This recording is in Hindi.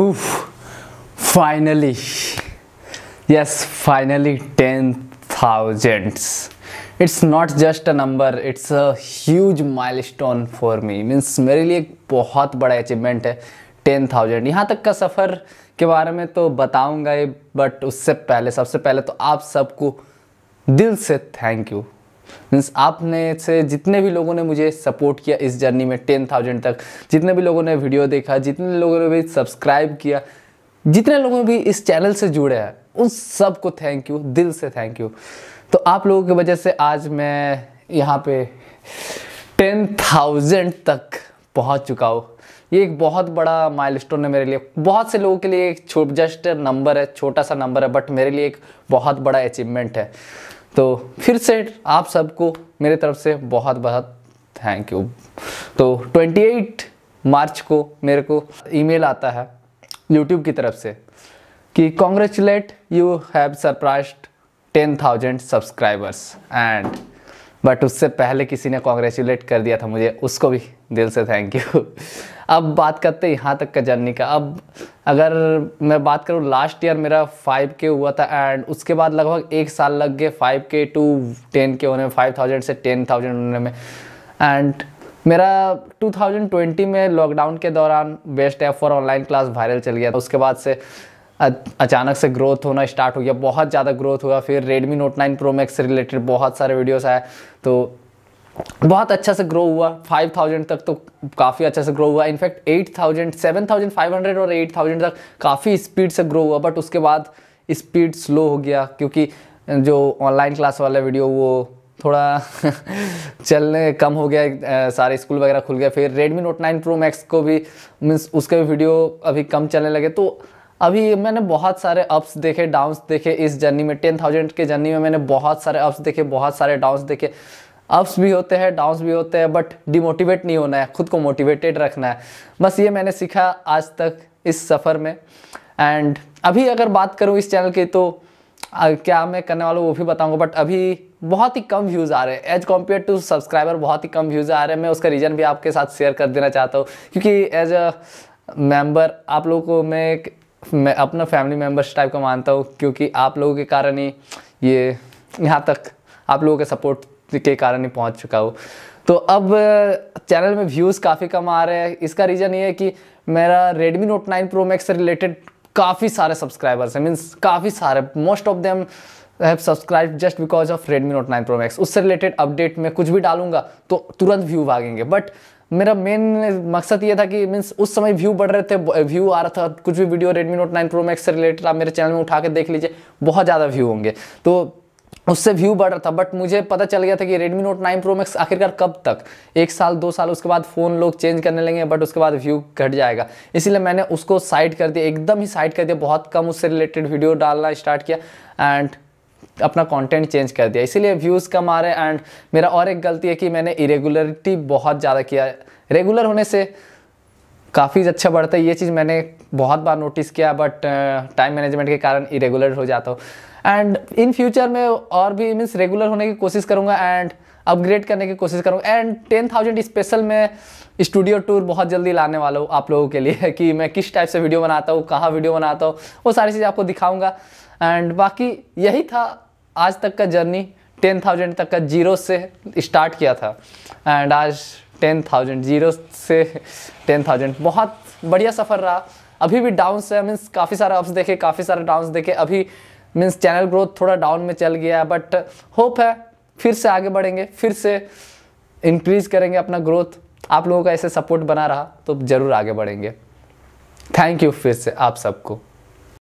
उफ finally yes finally ten it's not just a number it's a huge milestone for me means मेरे लिए एक बहुत बड़ा अचीवमेंट है टेन थाउजेंड यहाँ तक का सफ़र के बारे में तो बताऊँगा ही बट उससे पहले सबसे पहले तो आप सबको दिल से थैंक यू मीन्स आपने से जितने भी लोगों ने मुझे सपोर्ट किया इस जर्नी में टेन थाउजेंड तक जितने भी लोगों ने वीडियो देखा जितने लोगों ने भी सब्सक्राइब किया जितने लोगों भी इस चैनल से जुड़े हैं उन सबको थैंक यू दिल से थैंक यू तो आप लोगों की वजह से आज मैं यहाँ पे टेन थाउजेंड तक पहुँच चुका हूँ ये एक बहुत बड़ा स्टोन है मेरे लिए बहुत से लोगों के लिए एक जस्ट नंबर है छोटा सा नंबर है बट मेरे लिए एक बहुत बड़ा अचीवमेंट है तो फिर से आप सबको मेरे तरफ से बहुत बहुत थैंक यू तो 28 मार्च को मेरे को ईमेल आता है यूट्यूब की तरफ से कि congratulate you have surprised ten thousand subscribers and but उससे पहले किसी ने कॉन्ग्रेचुलेट कर दिया था मुझे उसको भी दिल से थैंक यू अब बात करते हैं यहाँ तक का जर्नी का अब अगर मैं बात करूँ लास्ट ईयर मेरा फाइव के हुआ था एंड उसके बाद लगभग एक साल लग गए फाइव के टू टेन के होने में फाइव थाउजेंड से टेन थाउजेंड होने में एंड मेरा 2020 में लॉकडाउन के दौरान best app for online class viral चल गया उसके बाद से अचानक से ग्रोथ होना स्टार्ट हो गया बहुत ज़्यादा ग्रोथ हुआ फिर Redmi Note nine Pro Max से रिलेटेड बहुत सारे वीडियोस आए तो बहुत अच्छा से ग्रो हुआ 5000 तक तो काफ़ी अच्छा से ग्रो हुआ इनफैक्ट 8000 7500 और 8000 तक काफ़ी स्पीड से ग्रो हुआ बट उसके बाद स्पीड स्लो हो गया क्योंकि जो ऑनलाइन क्लास वाला वीडियो वो थोड़ा चलने कम हो गया सारे स्कूल वगैरह खुल गया फिर Redmi Note 9 Pro Max को भी मीन्स उसके भी वीडियो अभी कम चलने लगे तो अभी मैंने बहुत सारे अप्स देखे डाउन्स देखे इस जर्नी में टेन थाउजेंड के जर्नी में मैंने बहुत सारे अप्स देखे बहुत सारे डाउन्स देखे अप्स भी होते हैं डाउन्स भी होते हैं बट डिमोटिवेट नहीं होना है खुद को मोटिवेटेड रखना है बस ये मैंने सीखा आज तक इस सफ़र में एंड अभी अगर बात करूँ इस चैनल की तो आ, क्या मैं करने वाला हूँ वो भी बताऊँगा बट अभी बहुत ही कम व्यूज़ आ रहे हैं एज कम्पेयर टू सब्सक्राइबर बहुत ही कम व्यूज़ आ रहे हैं मैं उसका रीज़न भी आपके साथ शेयर कर देना चाहता हूँ क्योंकि एज अ मेम्बर आप लोगों को मैं एक मैं अपना फैमिली मेम्बर्स टाइप का मानता हूँ क्योंकि आप लोगों के कारण ही ये यहाँ तक आप लोगों का सपोर्ट के कारण ही पहुँच चुका हूँ तो अब चैनल में व्यूज़ काफ़ी कम आ रहे हैं इसका रीज़न ये है कि मेरा Redmi Note 9 Pro Max से रिलेटेड काफ़ी सारे सब्सक्राइबर्स हैं मीन्स काफ़ी सारे most of them have subscribe just because of Redmi Note 9 Pro Max उससे रिलेटेड अपडेट में कुछ भी डालूंगा तो तुरंत व्यू भागेंगे बट मेरा मेन मकसद ये था कि मीन्स उस समय व्यू बढ़ रहे थे व्यू आ रहा था कुछ भी video Redmi Note 9 Pro Max से रिलेटेड आप मेरे चैनल में उठा के देख लीजिए बहुत ज़्यादा व्यू होंगे तो उससे व्यू बढ़ रहा था बट मुझे पता चल गया था कि Redmi Note 9 Pro Max आखिरकार कब तक एक साल दो साल उसके बाद फ़ोन लोग चेंज करने लेंगे बट उसके बाद व्यू घट जाएगा इसीलिए मैंने उसको साइड कर दिया एकदम ही साइड कर दिया बहुत कम उससे रिलेटेड वीडियो डालना स्टार्ट किया एंड अपना कंटेंट चेंज कर दिया इसीलिए व्यूज़ कम आ रहे हैं एंड मेरा और एक गलती है कि मैंने इरेगुलरिटी बहुत ज़्यादा किया रेगुलर होने से काफ़ी अच्छा बढ़ता है ये चीज़ मैंने बहुत बार नोटिस किया बट टाइम मैनेजमेंट के कारण इरेगुलर हो जाता हूँ एंड इन फ्यूचर में और भी मीन्स रेगुलर होने की कोशिश करूँगा एंड अपग्रेड करने की कोशिश करूँगा एंड टेन थाउजेंड स्पेशल में स्टूडियो टूर बहुत जल्दी लाने वाला हूँ आप लोगों के लिए कि मैं किस टाइप से वीडियो बनाता हूँ कहाँ वीडियो बनाता हूँ वो सारी चीज़ आपको दिखाऊँगा एंड बाकी यही था आज तक का जर्नी टेन थाउजेंड तक का जीरो से स्टार्ट किया था एंड आज टेन थाउजेंड जीरो से टेन थाउजेंड बहुत बढ़िया सफ़र रहा अभी भी डाउन से मीन्स काफ़ी सारे अप्स देखे काफ़ी सारे डाउन्स देखे अभी मीन्स चैनल ग्रोथ थोड़ा डाउन में चल गया है बट होप है फिर से आगे बढ़ेंगे फिर से इंक्रीज करेंगे अपना ग्रोथ आप लोगों का ऐसे सपोर्ट बना रहा तो ज़रूर आगे बढ़ेंगे थैंक यू फिर से आप सबको